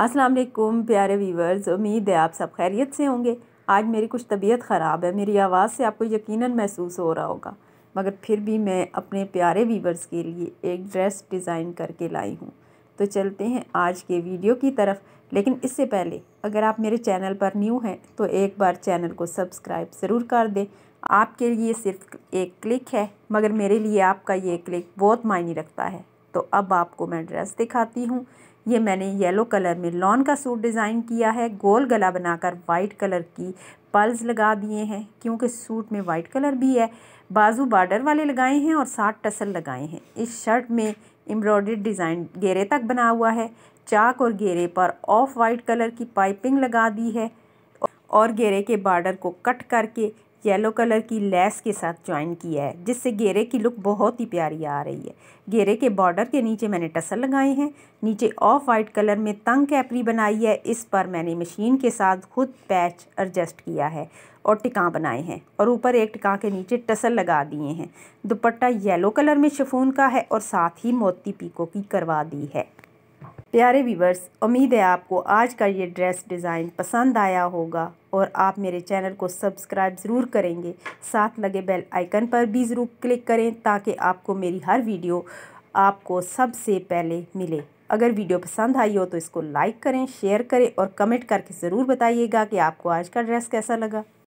अस्सलाम वालेकुम प्यारे वीवर्स उम्मीद है आप सब खैरियत से होंगे आज मेरी कुछ तबीयत ख़राब है मेरी आवाज़ से आपको यकीनन महसूस हो रहा होगा मगर फिर भी मैं अपने प्यारे वीवर्स के लिए एक ड्रेस डिज़ाइन करके लाई हूँ तो चलते हैं आज के वीडियो की तरफ लेकिन इससे पहले अगर आप मेरे चैनल पर न्यू हैं तो एक बार चैनल को सब्सक्राइब ज़रूर कर दें आपके लिए सिर्फ एक क्लिक है मगर मेरे लिए आपका ये क्लिक बहुत मायने रखता है तो अब आपको मैं ड्रेस दिखाती हूँ ये मैंने येलो कलर में लॉन का सूट डिज़ाइन किया है गोल गला बनाकर वाइट कलर की पल्स लगा दिए हैं क्योंकि सूट में वाइट कलर भी है बाजू बॉर्डर वाले लगाए हैं और साठ टसल लगाए हैं इस शर्ट में एम्ब्रॉयड डिज़ाइन घेरे तक बना हुआ है चाक और घेरे पर ऑफ वाइट कलर की पाइपिंग लगा दी है और घेरे के बॉर्डर को कट करके येलो कलर की लेस के साथ ज्वाइन किया है जिससे घेरे की लुक बहुत ही प्यारी आ रही है घेरे के बॉर्डर के नीचे मैंने टसल लगाए हैं नीचे ऑफ वाइट कलर में तंग कैपरी बनाई है इस पर मैंने मशीन के साथ खुद पैच एडजस्ट किया है और टिका बनाए हैं और ऊपर एक टिका के नीचे टसल लगा दिए हैं दुपट्टा येलो कलर में शफून का है और साथ ही मोती पीको की करवा दी है प्यारे वीवर्स उम्मीद है आपको आज का ये ड्रेस डिज़ाइन पसंद आया होगा और आप मेरे चैनल को सब्सक्राइब ज़रूर करेंगे साथ लगे बेल आइकन पर भी ज़रूर क्लिक करें ताकि आपको मेरी हर वीडियो आपको सबसे पहले मिले अगर वीडियो पसंद आई हो तो इसको लाइक करें शेयर करें और कमेंट करके ज़रूर बताइएगा कि आपको आज का ड्रेस कैसा लगा